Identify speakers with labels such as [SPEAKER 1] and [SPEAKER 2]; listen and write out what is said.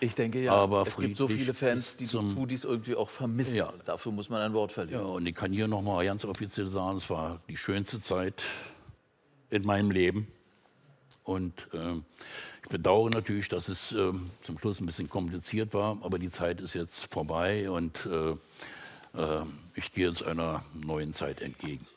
[SPEAKER 1] Ich denke ja. Aber es gibt so viele Fans, die zum...
[SPEAKER 2] Pudis irgendwie auch vermissen. Ja.
[SPEAKER 1] Dafür muss man ein Wort verlieren. Ja, und ich kann hier nochmal ganz offiziell sagen, es war die schönste Zeit in meinem Leben. Und äh, ich bedauere natürlich, dass es äh, zum Schluss ein bisschen kompliziert war, aber die Zeit ist jetzt vorbei und äh, äh ich gehe jetzt einer neuen Zeit entgegen.